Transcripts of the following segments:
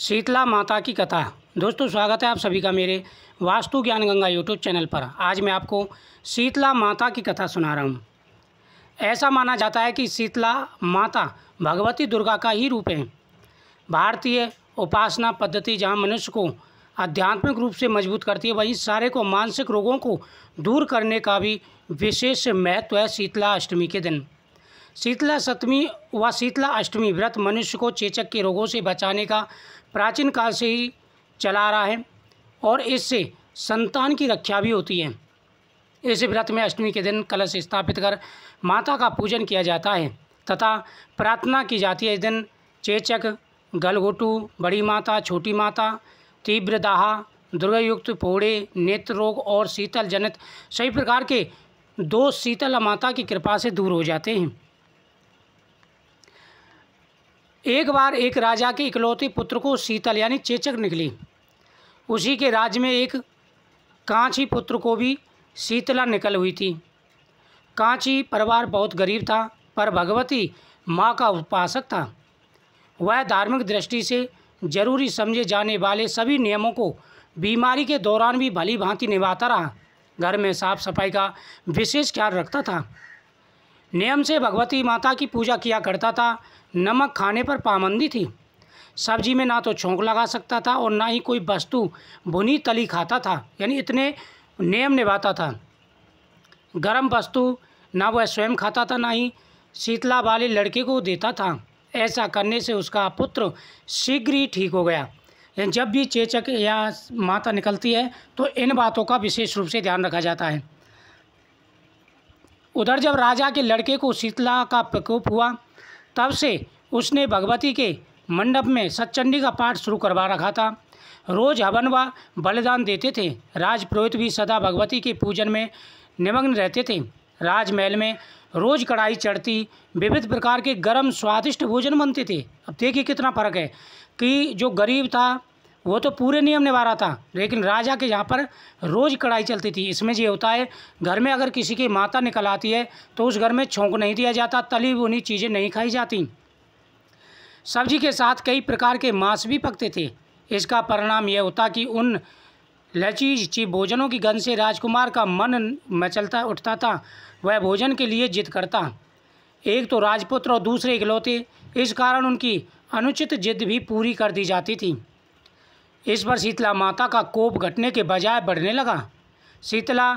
शीतला माता की कथा दोस्तों स्वागत है आप सभी का मेरे वास्तु ज्ञान गंगा यूट्यूब चैनल पर आज मैं आपको शीतला माता की कथा सुना रहा हूँ ऐसा माना जाता है कि शीतला माता भगवती दुर्गा का ही रूप है भारतीय उपासना पद्धति जहाँ मनुष्य को आध्यात्मिक रूप से मजबूत करती है वहीं सारे को मानसिक रोगों को दूर करने का भी विशेष महत्व है शीतला अष्टमी के दिन शीतला सप्तमी व शीतला अष्टमी व्रत मनुष्य को चेचक के रोगों से बचाने का प्राचीन काल से ही चला रहा है और इससे संतान की रक्षा भी होती है इस व्रत में अष्टमी के दिन कलश स्थापित कर माता का पूजन किया जाता है तथा प्रार्थना की जाती है इस दिन चेचक गलघोटू बड़ी माता छोटी माता तीव्र दाहा दुर्गयुक्त फोड़े नेत्र रोग और शीतल जनित सभी प्रकार के दो शीतल माता की कृपा से दूर हो जाते हैं एक बार एक राजा के इकलौते पुत्र को शीतल यानी चेचक निकली उसी के राज्य में एक कांची पुत्र को भी शीतला निकल हुई थी कांची परिवार बहुत गरीब था पर भगवती माँ का उपासक था वह धार्मिक दृष्टि से जरूरी समझे जाने वाले सभी नियमों को बीमारी के दौरान भी भली भांति निभाता रहा घर में साफ सफाई का विशेष ख्याल रखता था नियम से भगवती माता की पूजा किया करता था नमक खाने पर पाबंदी थी सब्जी में ना तो छोंक लगा सकता था और ना ही कोई वस्तु भुनी तली खाता था यानी इतने नियम निभाता था गर्म वस्तु ना वह स्वयं खाता था ना ही शीतला वाले लड़के को देता था ऐसा करने से उसका पुत्र शीघ्र ही ठीक हो गया जब भी चेचक या माता निकलती है तो इन बातों का विशेष रूप से ध्यान रखा जाता है उधर जब राजा के लड़के को शीतला का प्रकोप हुआ तब से उसने भगवती के मंडप में सचंडी का पाठ शुरू करवा रखा था रोज हवन व बलिदान देते थे पुरोहित भी सदा भगवती के पूजन में निमग्न रहते थे राजमहल में रोज कढ़ाई चढ़ती विविध प्रकार के गर्म स्वादिष्ट भोजन बनते थे अब देखिए कितना फर्क है कि जो गरीब था वो तो पूरे नियम निभा रहा था लेकिन राजा के यहाँ पर रोज़ कड़ाई चलती थी इसमें ये होता है घर में अगर किसी की माता निकल आती है तो उस घर में छोंक नहीं दिया जाता तली उन्हीं चीज़ें नहीं खाई जाती सब्जी के साथ कई प्रकार के मांस भी पकते थे इसका परिणाम यह होता कि उन लचीज भोजनों की गंध से राजकुमार का मन मचलता उठता था वह भोजन के लिए जिद करता एक तो राजपुत्र और दूसरे इकलौते इस कारण उनकी अनुचित जिद भी पूरी कर दी जाती थी इस पर शीतला माता का कोप घटने के बजाय बढ़ने लगा शीतला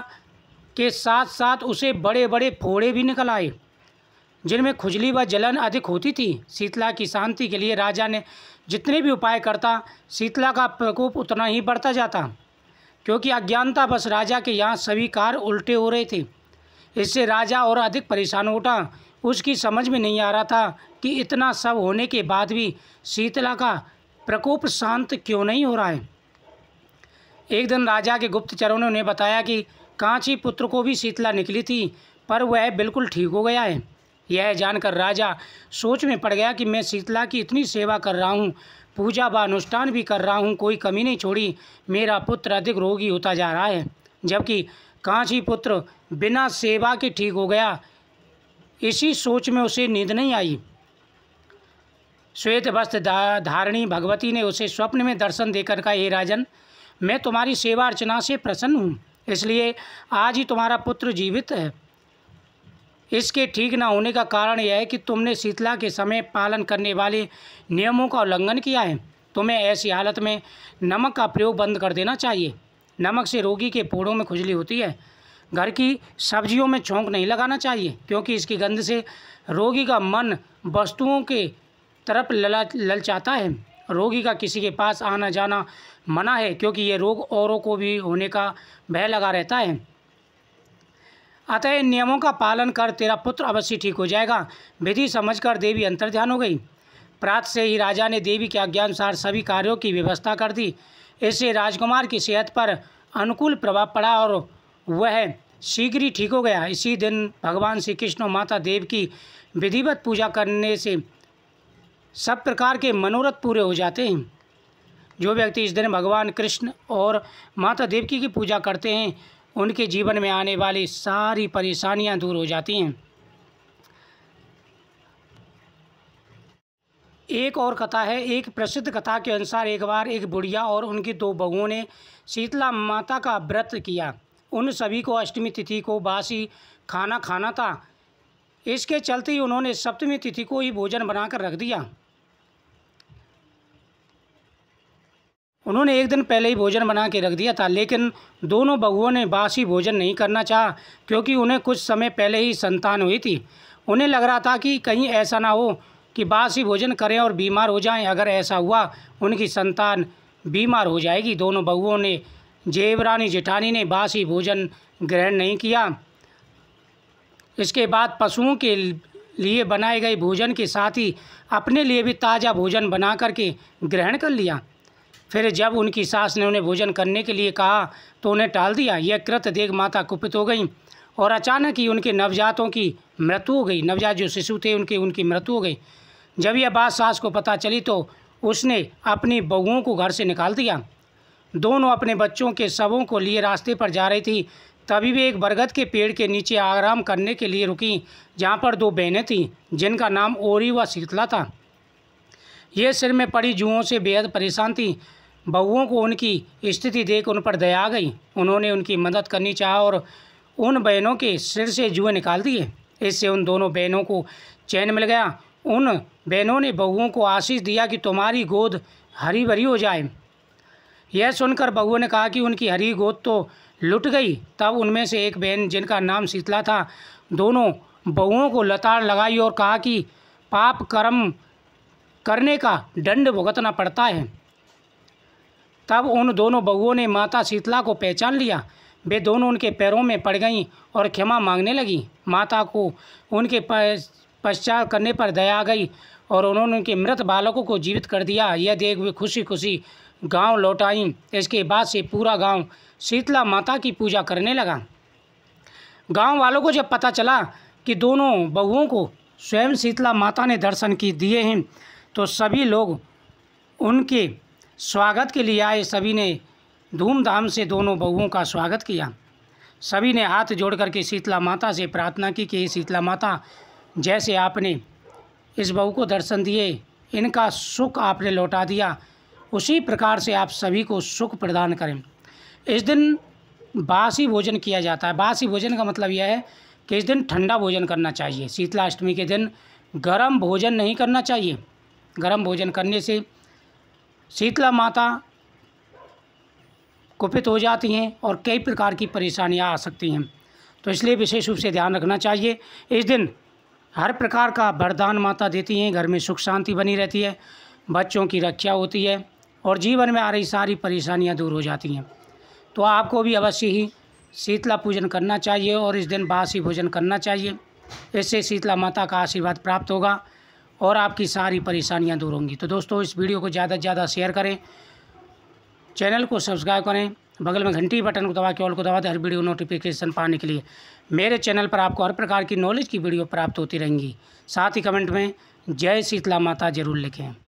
के साथ साथ उसे बड़े बड़े फोड़े भी निकल आए जिनमें खुजली व जलन अधिक होती थी शीतला की शांति के लिए राजा ने जितने भी उपाय करता शीतला का प्रकोप उतना ही बढ़ता जाता क्योंकि अज्ञानता बस राजा के यहाँ सभी कार उल्टे हो रहे थे इससे राजा और अधिक परेशान उठा उसकी समझ में नहीं आ रहा था कि इतना सब होने के बाद भी शीतला का प्रकोप शांत क्यों नहीं हो रहा है एक दिन राजा के गुप्तचरों ने उन्हें बताया कि कांची पुत्र को भी शीतला निकली थी पर वह बिल्कुल ठीक हो गया है यह जानकर राजा सोच में पड़ गया कि मैं शीतला की इतनी सेवा कर रहा हूँ पूजा व अनुष्ठान भी कर रहा हूँ कोई कमी नहीं छोड़ी मेरा पुत्र अधिक रोगी होता जा रहा है जबकि कांची पुत्र बिना सेवा के ठीक हो गया इसी सोच में उसे नींद नहीं आई श्वेत वस्त्र धारणी भगवती ने उसे स्वप्न में दर्शन देकर कहा हे राजन मैं तुम्हारी सेवा अर्चना से प्रसन्न हूँ इसलिए आज ही तुम्हारा पुत्र जीवित है इसके ठीक न होने का कारण यह है कि तुमने शीतला के समय पालन करने वाले नियमों का उल्लंघन किया है तुम्हें ऐसी हालत में नमक का प्रयोग बंद कर देना चाहिए नमक से रोगी के पोड़ों में खुजली होती है घर की सब्जियों में छोंक नहीं लगाना चाहिए क्योंकि इसकी गंध से रोगी का मन वस्तुओं के तरफ लला ललचाता है रोगी का किसी के पास आना जाना मना है क्योंकि ये रोग औरों को भी होने का भय लगा रहता है अतः इन नियमों का पालन कर तेरा पुत्र अवश्य ठीक हो जाएगा विधि समझकर देवी अंतर ध्यान हो गई प्रात से ही राजा ने देवी के आज्ञानुसार सभी कार्यों की व्यवस्था कर दी इससे राजकुमार की सेहत पर अनुकूल प्रभाव पड़ा और वह शीघ्र ही ठीक हो गया इसी दिन भगवान श्री कृष्ण माता देव की विधिवत पूजा करने से सब प्रकार के मनोरथ पूरे हो जाते हैं जो व्यक्ति इस दिन भगवान कृष्ण और माता देवकी की पूजा करते हैं उनके जीवन में आने वाली सारी परेशानियां दूर हो जाती हैं एक और कथा है एक प्रसिद्ध कथा के अनुसार एक बार एक बुढ़िया और उनकी दो बहुओं ने शीतला माता का व्रत किया उन सभी को अष्टमी तिथि को बासी खाना खाना था इसके चलते ही उन्होंने सप्तमी तिथि को ही भोजन बनाकर रख दिया उन्होंने एक दिन पहले ही भोजन बना के रख दिया था लेकिन दोनों बहुओं ने बासी भोजन नहीं करना चाहा क्योंकि उन्हें कुछ समय पहले ही संतान हुई थी उन्हें लग रहा था कि कहीं ऐसा ना हो कि बासी भोजन करें और बीमार हो जाएं अगर ऐसा हुआ उनकी संतान बीमार हो जाएगी दोनों बहुओं ने जेवरानी जेठानी ने बासी भोजन ग्रहण नहीं किया इसके बाद पशुओं के लिए बनाए गए भोजन के साथ ही अपने लिए भी ताज़ा भोजन बना करके ग्रहण कर लिया फिर जब उनकी सास ने उन्हें भोजन करने के लिए कहा तो उन्हें टाल दिया यह कृत देख माता कुपित हो गई और अचानक ही उनके नवजातों की मृत्यु हो गई नवजात जो शिशु थे उनकी उनकी मृत्यु हो गई जब यह बात सास को पता चली तो उसने अपनी बहुओं को घर से निकाल दिया दोनों अपने बच्चों के शवों को लिए रास्ते पर जा रही थी तभी वे एक बरगद के पेड़ के नीचे आराम करने के लिए रुकी जहाँ पर दो बहनें थीं जिनका नाम ओरी व शीतला था ये सिर में पड़ी जुओं से बेहद परेशान थीं बहुओं को उनकी स्थिति देख उन पर दया आ गई उन्होंने उनकी मदद करनी चाहा और उन बहनों के सिर से जुए निकाल दिए इससे उन दोनों बहनों को चैन मिल गया उन बहनों ने बहुओं को आशीष दिया कि तुम्हारी गोद हरी भरी हो जाए यह सुनकर बहुओं ने कहा कि उनकी हरी गोद तो लुट गई तब उनमें से एक बहन जिनका नाम शीतला था दोनों बहुओं को लताड़ लगाई और कहा कि पाप कर्म करने का दंड भुगतना पड़ता है तब उन दोनों बहुओं ने माता शीतला को पहचान लिया वे दोनों उनके पैरों में पड़ गईं और क्षमा मांगने लगीं माता को उनके पश्चात करने पर दया आ गई और उन्होंने उनके मृत बालकों को जीवित कर दिया यह देख वे खुशी खुशी गांव लौट आईं इसके बाद से पूरा गांव शीतला माता की पूजा करने लगा गांव वालों को जब पता चला कि दोनों बहुओं को स्वयं शीतला माता ने दर्शन की दिए हैं तो सभी लोग उनके स्वागत के लिए आए सभी ने धूमधाम से दोनों बहुओं का स्वागत किया सभी ने हाथ जोड़ करके शीतला माता से प्रार्थना की कि शीतला माता जैसे आपने इस बहू को दर्शन दिए इनका सुख आपने लौटा दिया उसी प्रकार से आप सभी को सुख प्रदान करें इस दिन बासी भोजन किया जाता है बासी भोजन का मतलब यह है कि इस दिन ठंडा भोजन करना चाहिए शीतलाष्टमी के दिन गर्म भोजन नहीं करना चाहिए गर्म भोजन करने से शीतला माता कुपित हो जाती हैं और कई प्रकार की परेशानियां आ सकती हैं तो इसलिए विशेष रूप से ध्यान रखना चाहिए इस दिन हर प्रकार का वरदान माता देती हैं घर में सुख शांति बनी रहती है बच्चों की रक्षा होती है और जीवन में आ रही सारी परेशानियां दूर हो जाती हैं तो आपको भी अवश्य ही शीतला पूजन करना चाहिए और इस दिन बासी भोजन करना चाहिए इससे शीतला माता का आशीर्वाद प्राप्त होगा और आपकी सारी परेशानियां दूर होंगी तो दोस्तों इस वीडियो को ज़्यादा से ज़्यादा शेयर करें चैनल को सब्सक्राइब करें बगल में घंटी बटन को दबा के ऑल को दबा दें हर वीडियो नोटिफिकेशन पाने के लिए मेरे चैनल पर आपको हर प्रकार की नॉलेज की वीडियो प्राप्त होती रहेंगी साथ ही कमेंट में जय शीतला माता जरूर लिखें